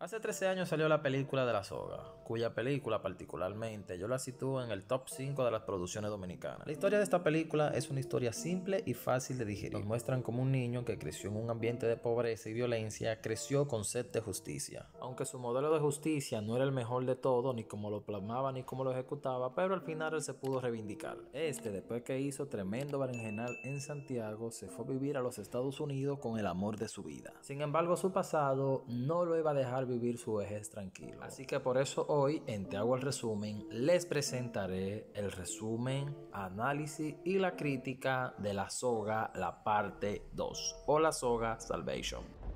Hace 13 años salió la película de la soga, cuya película particularmente yo la sitúo en el top 5 de las producciones dominicanas. La historia de esta película es una historia simple y fácil de digerir. Nos muestran como un niño que creció en un ambiente de pobreza y violencia creció con sed de justicia. Aunque su modelo de justicia no era el mejor de todo, ni como lo plasmaba ni como lo ejecutaba, pero al final él se pudo reivindicar. Este, después que hizo tremendo berenjenal en Santiago, se fue a vivir a los Estados Unidos con el amor de su vida. Sin embargo, su pasado no lo iba a dejar vivir su vejez tranquilo. Así que por eso hoy en Te hago el resumen les presentaré el resumen, análisis y la crítica de la soga, la parte 2 o la soga Salvation.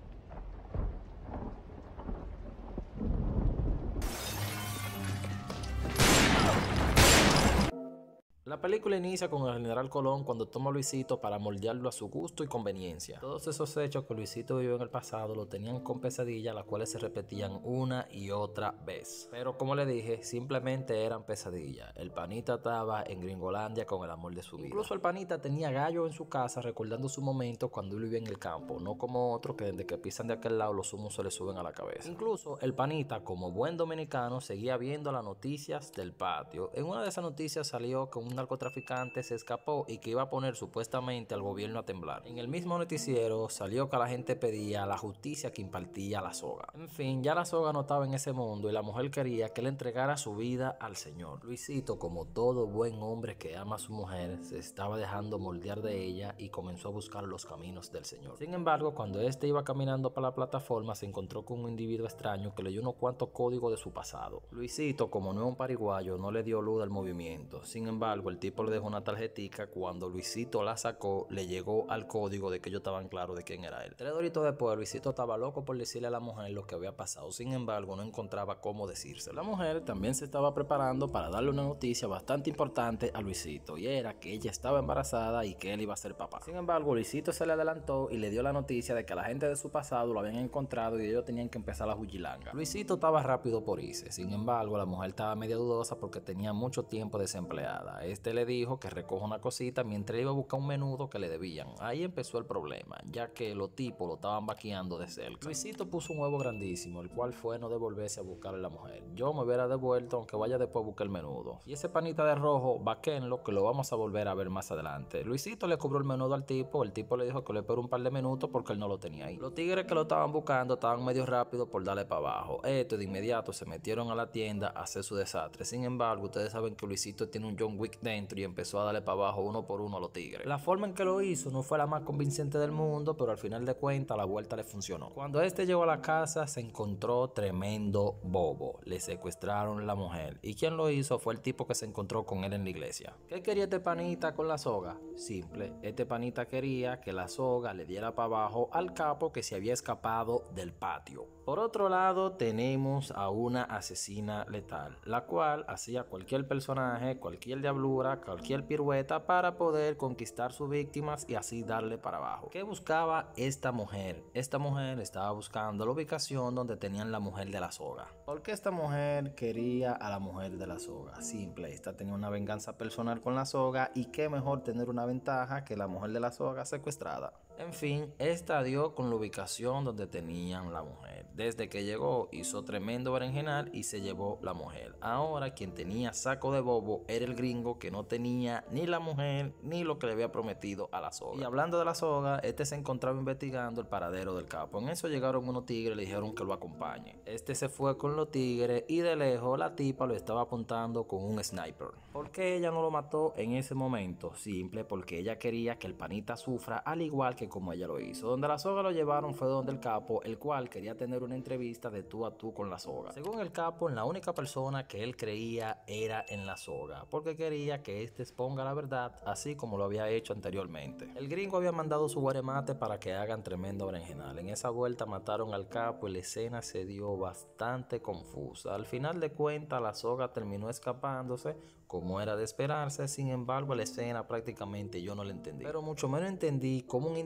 película inicia con el general Colón cuando toma a Luisito para moldearlo a su gusto y conveniencia. Todos esos hechos que Luisito vivió en el pasado lo tenían con pesadillas las cuales se repetían una y otra vez. Pero como le dije, simplemente eran pesadillas. El panita estaba en Gringolandia con el amor de su vida. Incluso el panita tenía gallo en su casa recordando su momento cuando él vivía en el campo, no como otros que desde que pisan de aquel lado los humos se le suben a la cabeza. Incluso el panita, como buen dominicano, seguía viendo las noticias del patio. En una de esas noticias salió que un traficante se escapó y que iba a poner supuestamente al gobierno a temblar. En el mismo noticiero salió que la gente pedía la justicia que impartía la soga. En fin, ya la soga no estaba en ese mundo y la mujer quería que le entregara su vida al Señor. Luisito, como todo buen hombre que ama a su mujer, se estaba dejando moldear de ella y comenzó a buscar los caminos del Señor. Sin embargo, cuando este iba caminando para la plataforma, se encontró con un individuo extraño que leyó unos cuantos códigos de su pasado. Luisito, como no es un pariguayo, no le dio luz al movimiento. Sin embargo, el tipo le dejó una tarjetica. Cuando Luisito la sacó, le llegó al código de que ellos estaban claros de quién era él. Tres doritos después, Luisito estaba loco por decirle a la mujer lo que había pasado. Sin embargo, no encontraba cómo decirse. La mujer también se estaba preparando para darle una noticia bastante importante a Luisito. Y era que ella estaba embarazada y que él iba a ser papá. Sin embargo, Luisito se le adelantó y le dio la noticia de que la gente de su pasado lo habían encontrado y ellos tenían que empezar la jujilanga. Luisito estaba rápido por irse. Sin embargo, la mujer estaba media dudosa porque tenía mucho tiempo desempleada. Este le dijo que recoja una cosita mientras iba a buscar un menudo que le debían. Ahí empezó el problema, ya que los tipos lo estaban vaqueando de cerca. Luisito puso un huevo grandísimo, el cual fue no devolverse a buscar a la mujer. Yo me hubiera devuelto aunque vaya después a buscar el menudo. Y ese panita de rojo, vaquenlo, que lo vamos a volver a ver más adelante. Luisito le cobró el menudo al tipo, el tipo le dijo que le esperó un par de minutos porque él no lo tenía ahí. Los tigres que lo estaban buscando estaban medio rápido por darle para abajo. Esto de inmediato se metieron a la tienda a hacer su desastre. Sin embargo, ustedes saben que Luisito tiene un John Wick y empezó a darle para abajo uno por uno a los Tigres. La forma en que lo hizo no fue la más convincente del mundo, pero al final de cuentas la vuelta le funcionó. Cuando este llegó a la casa se encontró tremendo bobo. Le secuestraron la mujer y quien lo hizo fue el tipo que se encontró con él en la iglesia. ¿Qué quería este panita con la soga? Simple, este panita quería que la soga le diera para abajo al capo que se había escapado del patio. Por otro lado tenemos a una asesina letal, la cual hacía cualquier personaje, cualquier diablura, cualquier pirueta para poder conquistar sus víctimas y así darle para abajo. ¿Qué buscaba esta mujer? Esta mujer estaba buscando la ubicación donde tenían la mujer de la soga. ¿Por qué esta mujer quería a la mujer de la soga? Simple, esta tenía una venganza personal con la soga y qué mejor tener una ventaja que la mujer de la soga secuestrada. En fin, esta dio con la ubicación donde tenían la mujer. Desde que llegó hizo tremendo berenjenal y se llevó la mujer. Ahora quien tenía saco de bobo era el gringo que no tenía ni la mujer ni lo que le había prometido a la soga. Y hablando de la soga, este se encontraba investigando el paradero del capo. En eso llegaron unos tigres y le dijeron que lo acompañe. Este se fue con los tigres y de lejos la tipa lo estaba apuntando con un sniper. ¿Por qué ella no lo mató en ese momento? Simple porque ella quería que el panita sufra al igual que como ella lo hizo. Donde la soga lo llevaron fue donde el capo, el cual quería tener una entrevista de tú a tú con la soga. Según el capo, la única persona que él creía era en la soga, porque quería que éste exponga la verdad, así como lo había hecho anteriormente. El gringo había mandado su guaremate para que hagan tremendo berenjenal. En esa vuelta mataron al capo y la escena se dio bastante confusa. Al final de cuentas, la soga terminó escapándose, como era de esperarse, sin embargo, la escena prácticamente yo no la entendí. Pero mucho menos entendí cómo un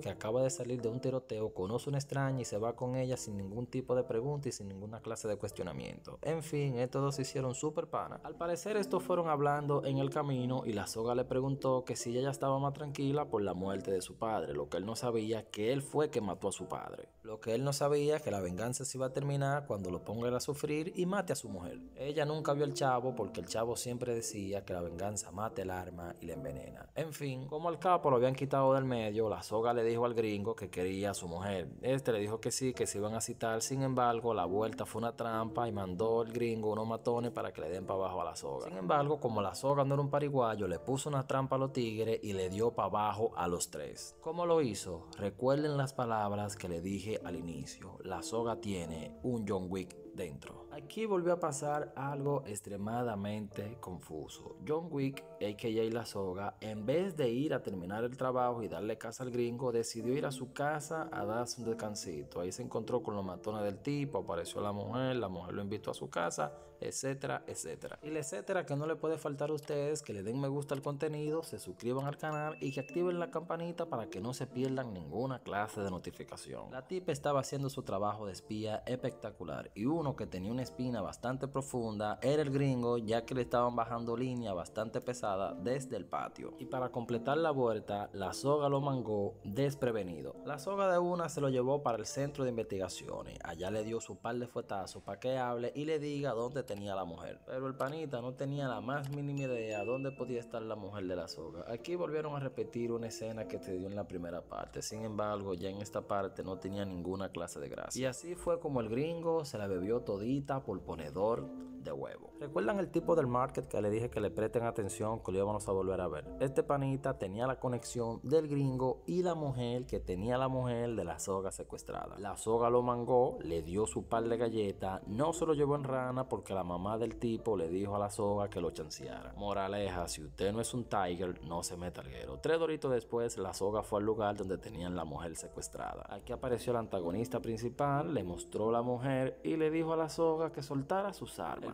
que acaba de salir de un tiroteo conoce una extraña y se va con ella sin ningún tipo de pregunta y sin ninguna clase de cuestionamiento. En fin, estos dos se hicieron súper pana. Al parecer estos fueron hablando en el camino y la soga le preguntó que si ella estaba más tranquila por la muerte de su padre, lo que él no sabía que él fue que mató a su padre. Lo que él no sabía que la venganza se iba a terminar cuando lo ponga a sufrir y mate a su mujer. Ella nunca vio al chavo porque el chavo siempre decía que la venganza mate el arma y la envenena. En fin, como al capo lo habían quitado del medio, la soga Soga le dijo al gringo que quería a su mujer. Este le dijo que sí, que se iban a citar. Sin embargo, la vuelta fue una trampa y mandó el gringo unos matones para que le den para abajo a la soga. Sin embargo, como la soga no era un pariguayo, le puso una trampa a los tigres y le dio para abajo a los tres. ¿Cómo lo hizo? Recuerden las palabras que le dije al inicio. La soga tiene un John Wick dentro. Aquí volvió a pasar algo extremadamente confuso. John Wick, a.k.a. La Soga, en vez de ir a terminar el trabajo y darle casa al gringo, decidió ir a su casa a darse un descansito. Ahí se encontró con los matones del tipo, apareció la mujer, la mujer lo invitó a su casa etcétera, etcétera. Y la etcétera que no le puede faltar a ustedes, que le den me gusta al contenido, se suscriban al canal y que activen la campanita para que no se pierdan ninguna clase de notificación. La tip estaba haciendo su trabajo de espía espectacular y uno que tenía una espina bastante profunda era el gringo ya que le estaban bajando línea bastante pesada desde el patio. Y para completar la vuelta, la soga lo mangó desprevenido. La soga de una se lo llevó para el centro de investigaciones. Allá le dio su par de fuetazos para que hable y le diga dónde te tenía la mujer. Pero el panita no tenía la más mínima idea dónde podía estar la mujer de la soga. Aquí volvieron a repetir una escena que te dio en la primera parte. Sin embargo, ya en esta parte no tenía ninguna clase de gracia. Y así fue como el gringo se la bebió todita por ponedor de huevo. ¿Recuerdan el tipo del market que le dije que le presten atención que lo íbamos a volver a ver? Este panita tenía la conexión del gringo y la mujer que tenía la mujer de la soga secuestrada. La soga lo mangó, le dio su par de galletas, no se lo llevó en rana porque la mamá del tipo le dijo a la soga que lo chanceara. Moraleja, si usted no es un tiger, no se meta al guero. Tres doritos después, la soga fue al lugar donde tenían la mujer secuestrada. Aquí apareció el antagonista principal, le mostró la mujer y le dijo a la soga que soltara sus armas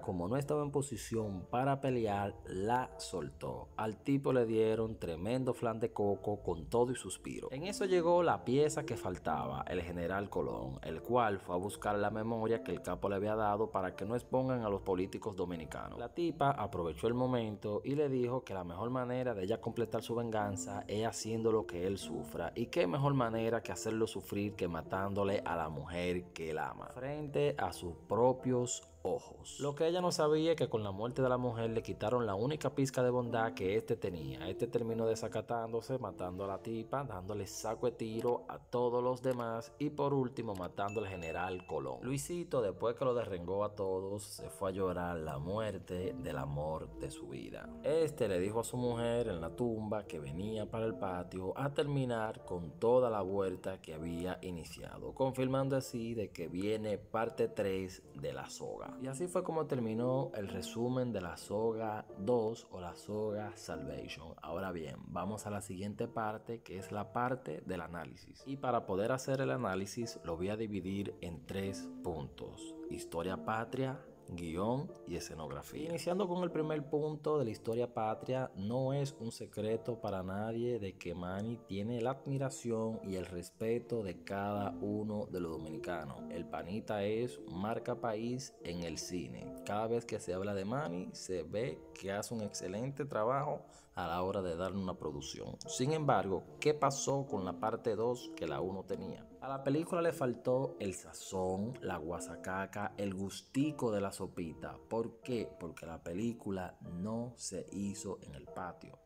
como no estaba en posición para pelear, la soltó. Al tipo le dieron tremendo flan de coco con todo y suspiro. En eso llegó la pieza que faltaba, el general Colón, el cual fue a buscar la memoria que el capo le había dado para que no expongan a los políticos dominicanos. La tipa aprovechó el momento y le dijo que la mejor manera de ella completar su venganza es haciendo lo que él sufra. Y qué mejor manera que hacerlo sufrir que matándole a la mujer que él ama. Frente a sus propios ojos. Lo que ella no sabía es que con la muerte de la mujer le quitaron la única pizca de bondad que este tenía. Este terminó desacatándose, matando a la tipa, dándole saco de tiro a todos los demás y por último matando al general Colón. Luisito, después que lo derrengó a todos, se fue a llorar la muerte del amor de su vida. Este le dijo a su mujer en la tumba que venía para el patio a terminar con toda la vuelta que había iniciado, confirmando así de que viene parte 3 de la soga. Y así fue como terminó el resumen de la soga 2 o la soga Salvation. Ahora bien, vamos a la siguiente parte que es la parte del análisis. Y para poder hacer el análisis lo voy a dividir en tres puntos. Historia patria, guión y escenografía. Iniciando con el primer punto de la historia patria, no es un secreto para nadie de que Manny tiene la admiración y el respeto de cada uno de los dominicanos. El panita es marca país en el cine. Cada vez que se habla de Manny, se ve que hace un excelente trabajo a la hora de dar una producción. Sin embargo, ¿qué pasó con la parte 2 que la 1 tenía? A la película le faltó el sazón, la guasacaca, el gustico de la sopita. ¿Por qué? Porque la película no se hizo en el patio.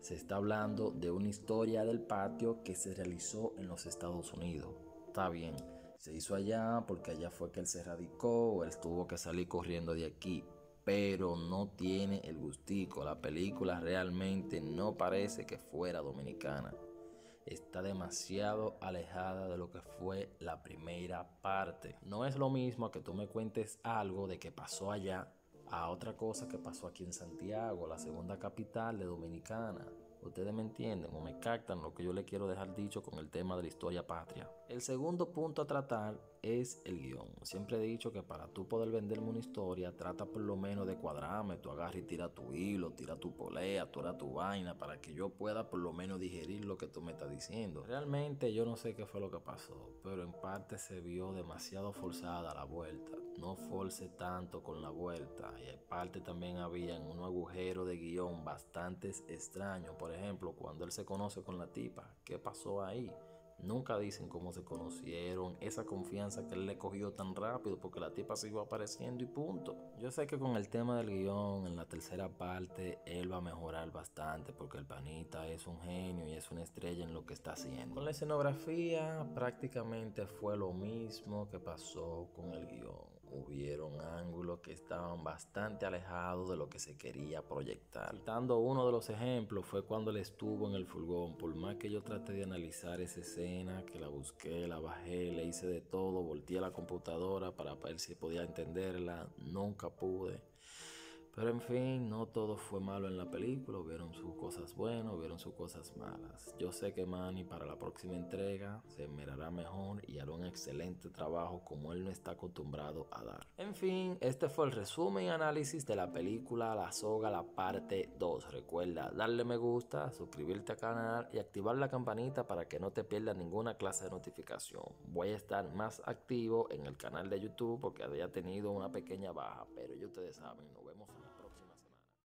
Se está hablando de una historia del patio que se realizó en los Estados Unidos. Está bien, se hizo allá porque allá fue que él se radicó, él tuvo que salir corriendo de aquí, pero no tiene el gustico. La película realmente no parece que fuera dominicana. Está demasiado alejada de lo que fue la primera parte. No es lo mismo que tú me cuentes algo de que pasó allá a otra cosa que pasó aquí en Santiago, la segunda capital de Dominicana. Ustedes me entienden o me captan lo que yo le quiero dejar dicho con el tema de la historia patria. El segundo punto a tratar es el guión. Siempre he dicho que para tú poder venderme una historia, trata por lo menos de cuadrarme. tu agarre y tira tu hilo, tira tu polea, tira tu vaina, para que yo pueda por lo menos digerir lo que tú me estás diciendo. Realmente yo no sé qué fue lo que pasó, pero en parte se vio demasiado forzada la vuelta. No force tanto con la vuelta. Y en parte también había en un agujero de guión bastante extraño. Por ejemplo, cuando él se conoce con la tipa, ¿qué pasó ahí? Nunca dicen cómo se conocieron, esa confianza que él le cogió tan rápido porque la tipa siguió apareciendo y punto. Yo sé que con el tema del guión, en la tercera parte, él va a mejorar bastante porque el panita es un genio y es una estrella en lo que está haciendo. Con la escenografía prácticamente fue lo mismo que pasó con el guión hubieron ángulos que estaban bastante alejados de lo que se quería proyectar. Citando uno de los ejemplos fue cuando él estuvo en el furgón, por más que yo traté de analizar esa escena, que la busqué, la bajé, le hice de todo, volteé a la computadora para ver si podía entenderla, nunca pude. Pero en fin, no todo fue malo en la película, Vieron sus cosas buenas, vieron sus cosas malas. Yo sé que Manny para la próxima entrega se mirará mejor y hará un excelente trabajo como él no está acostumbrado a dar. En fin, este fue el resumen y análisis de la película La Soga, la parte 2. Recuerda darle me gusta, suscribirte al canal y activar la campanita para que no te pierdas ninguna clase de notificación. Voy a estar más activo en el canal de YouTube porque había tenido una pequeña baja, pero ya ustedes saben, no